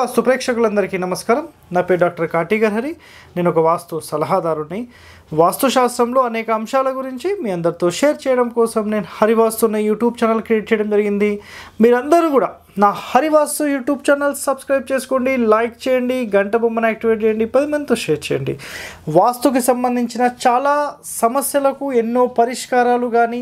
వాస్తు ప్రేక్షకులందరికీ నమస్కారం నా పేరు డాక్టర్ కాటిగర్ హరి నేను ఒక వాస్తు సలహాదారుని వాస్తుశాస్త్రంలో అనేక అంశాల గురించి మీ అందరితో షేర్ చేయడం కోసం నేను హరివాస్తున్న యూట్యూబ్ ఛానల్ క్రియేట్ చేయడం జరిగింది మీరందరూ కూడా నా హరివాసు యూట్యూబ్ ఛానల్ సబ్స్క్రైబ్ చేసుకోండి లైక్ చేయండి గంట బొమ్మను యాక్టివేట్ చేయండి పది మందితో షేర్ చేయండి వాస్తుకి సంబంధించిన చాలా సమస్యలకు ఎన్నో పరిష్కారాలు కానీ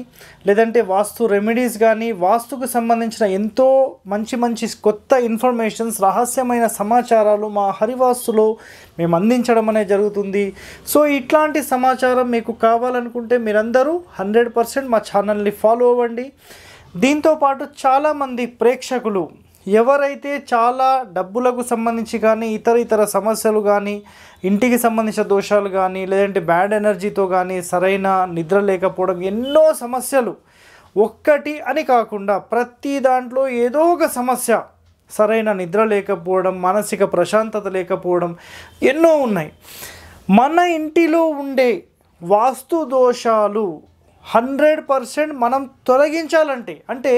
లేదంటే వాస్తు రెమెడీస్ కానీ వాస్తుకు సంబంధించిన ఎంతో మంచి మంచి కొత్త ఇన్ఫర్మేషన్స్ రహస్యమైన సమాచారాలు మా హరివాస్తులో మేము అందించడం అనేది జరుగుతుంది సో ఇట్లాంటి సమాచారం మీకు కావాలనుకుంటే మీరందరూ హండ్రెడ్ పర్సెంట్ మా ఛానల్ని ఫాలో అవ్వండి దీంతోపాటు చాలామంది ప్రేక్షకులు ఎవరైతే చాలా డబ్బులకు సంబంధించి కానీ ఇతర ఇతర సమస్యలు కానీ ఇంటికి సంబంధించిన దోషాలు కానీ లేదంటే బ్యాడ్ ఎనర్జీతో కానీ సరైన నిద్ర లేకపోవడం ఎన్నో సమస్యలు ఒక్కటి అని కాకుండా ప్రతి దాంట్లో ఏదో ఒక సమస్య సరైన నిద్ర లేకపోవడం మానసిక ప్రశాంతత లేకపోవడం ఎన్నో ఉన్నాయి మన ఇంటిలో ఉండే వాస్తు దోషాలు హండ్రెడ్ పర్సెంట్ మనం తొలగించాలంటే అంటే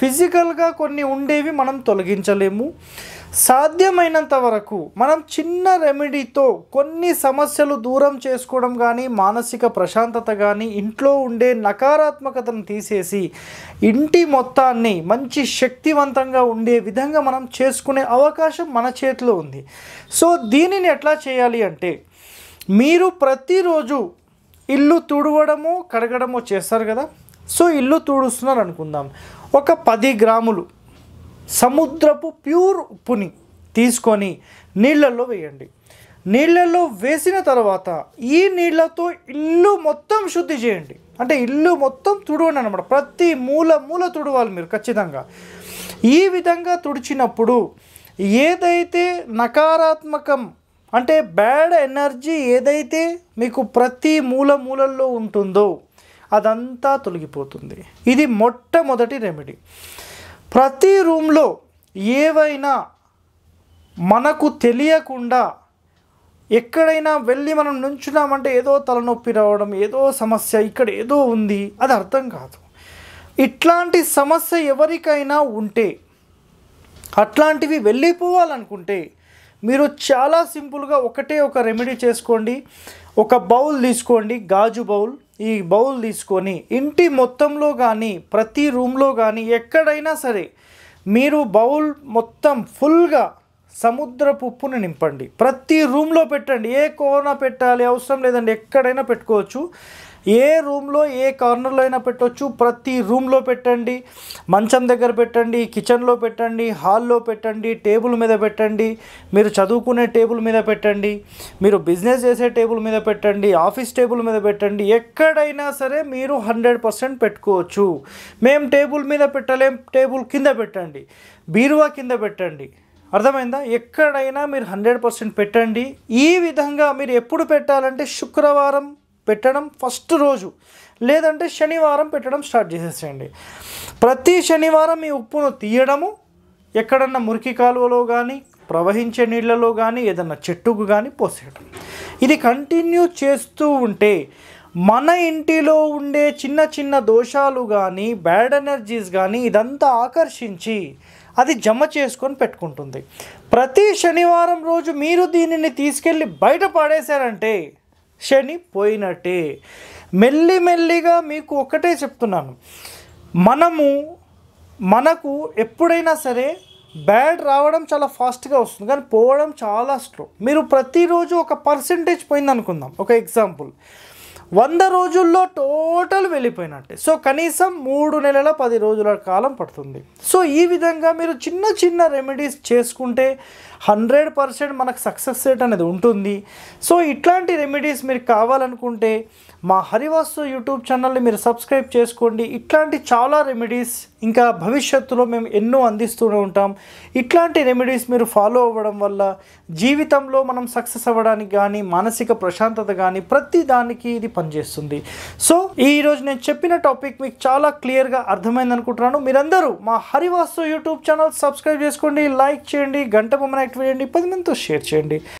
ఫిజికల్గా కొన్ని ఉండేవి మనం తొలగించలేము సాధ్యమైనంత వరకు మనం చిన్న రెమెడీతో కొన్ని సమస్యలు దూరం చేసుకోవడం కానీ మానసిక ప్రశాంతత కానీ ఇంట్లో ఉండే నకారాత్మకతను తీసేసి ఇంటి మొత్తాన్ని మంచి శక్తివంతంగా ఉండే విధంగా మనం చేసుకునే అవకాశం మన చేతిలో ఉంది సో దీనిని ఎట్లా చేయాలి అంటే మీరు ప్రతిరోజు ఇల్లు తుడవడము కడగడము చేస్తారు కదా సో ఇల్లు తుడుస్తున్నారు అనుకుందాం ఒక పది గ్రాములు సముద్రపు ప్యూర్ ఉప్పుని తీసుకొని నీళ్ళల్లో వేయండి నీళ్ళల్లో వేసిన తర్వాత ఈ నీళ్ళతో ఇల్లు మొత్తం శుద్ధి చేయండి అంటే ఇల్లు మొత్తం తుడవండి అనమాట ప్రతి మూల మూల తుడవాలి మీరు ఖచ్చితంగా ఈ విధంగా తుడిచినప్పుడు ఏదైతే నకారాత్మకం అంటే బ్యాడ్ ఎనర్జీ ఏదైతే మీకు ప్రతి మూల మూలల్లో ఉంటుందో అదంతా తొలగిపోతుంది ఇది మొట్టమొదటి రెమెడీ ప్రతి రూమ్లో ఏవైనా మనకు తెలియకుండా ఎక్కడైనా వెళ్ళి మనం నుంచున్నామంటే ఏదో తలనొప్పి రావడం ఏదో సమస్య ఇక్కడ ఏదో ఉంది అది అర్థం కాదు ఇట్లాంటి సమస్య ఎవరికైనా ఉంటే అట్లాంటివి వెళ్ళిపోవాలనుకుంటే మీరు చాలా సింపుల్గా ఒకటే ఒక రెమెడీ చేసుకోండి ఒక బౌల్ తీసుకోండి గాజు బౌల్ ఈ బౌల్ తీసుకొని ఇంటి మొత్తంలో కానీ ప్రతి రూమ్లో కానీ ఎక్కడైనా సరే మీరు బౌల్ మొత్తం ఫుల్గా సముద్రపు ఉప్పును నింపండి ప్రతి రూమ్లో పెట్టండి ఏ కోన పెట్టాలి అవసరం లేదండి ఎక్కడైనా పెట్టుకోవచ్చు ఏ రూమ్లో ఏ కార్నర్లో అయినా పెట్టవచ్చు ప్రతి రూమ్లో పెట్టండి మంచం దగ్గర పెట్టండి కిచెన్లో పెట్టండి హాల్లో పెట్టండి టేబుల్ మీద పెట్టండి మీరు చదువుకునే టేబుల్ మీద పెట్టండి మీరు బిజినెస్ చేసే టేబుల్ మీద పెట్టండి ఆఫీస్ టేబుల్ మీద పెట్టండి ఎక్కడైనా సరే మీరు హండ్రెడ్ పర్సెంట్ పెట్టుకోవచ్చు మేము టేబుల్ మీద పెట్టలేం టేబుల్ కింద పెట్టండి బీరువా కింద పెట్టండి అర్థమైందా ఎక్కడైనా మీరు హండ్రెడ్ పర్సెంట్ పెట్టండి ఈ విధంగా మీరు ఎప్పుడు పెట్టాలంటే శుక్రవారం పెట్టడం ఫస్ట్ రోజు లేదంటే శనివారం పెట్టడం స్టార్ట్ చేసేసేయండి ప్రతి శనివారం ఈ ఉప్పును తీయడము ఎక్కడన్నా మురికి కాలువలో కానీ ప్రవహించే నీళ్ళలో కానీ ఏదన్నా చెట్టుకు కానీ పోసేయడం ఇది కంటిన్యూ చేస్తూ ఉంటే మన ఇంటిలో ఉండే చిన్న చిన్న దోషాలు కానీ బ్యాడ్ ఎనర్జీస్ కానీ ఇదంతా ఆకర్షించి అది జమ చేసుకొని పెట్టుకుంటుంది ప్రతి శనివారం రోజు మీరు దీనిని తీసుకెళ్ళి బయట పడేశారంటే శని పోయినట్టే మెల్లి మెల్లిగా మీకు ఒకటే చెప్తున్నాను మనము మనకు ఎప్పుడైనా సరే బ్యాడ్ రావడం చాలా ఫాస్ట్గా వస్తుంది కానీ పోవడం చాలా స్లో మీరు ప్రతిరోజు ఒక పర్సంటేజ్ పోయింది అనుకుందాం ఒక ఎగ్జాంపుల్ వంద రోజుల్లో టోటల్ వెళ్ళిపోయినట్టే సో కనీసం మూడు నెలల పది రోజుల కాలం పడుతుంది సో ఈ విధంగా మీరు చిన్న చిన్న రెమెడీస్ చేసుకుంటే హండ్రెడ్ పర్సెంట్ మనకు సక్సెస్ రేట్ అనేది ఉంటుంది సో ఇట్లాంటి రెమెడీస్ మీరు కావాలనుకుంటే మా హరివాస్తు యూట్యూబ్ ఛానల్ని మీరు సబ్స్క్రైబ్ చేసుకోండి ఇట్లాంటి చాలా రెమెడీస్ ఇంకా భవిష్యత్తులో మేము ఎన్నో అందిస్తూనే ఉంటాం ఇట్లాంటి రెమెడీస్ మీరు ఫాలో అవ్వడం వల్ల జీవితంలో మనం సక్సెస్ అవ్వడానికి కానీ మానసిక ప్రశాంతత కానీ ప్రతి దానికి ఇది పనిచేస్తుంది సో ఈరోజు నేను చెప్పిన టాపిక్ మీకు చాలా క్లియర్గా అర్థమైంది అనుకుంటున్నాను మీరందరూ మా హరివాస్తు యూట్యూబ్ ఛానల్ సబ్స్క్రైబ్ చేసుకోండి లైక్ చేయండి గంట బొమ్మన యాక్టివేట్ చేయండి పది మందితో షేర్ చేయండి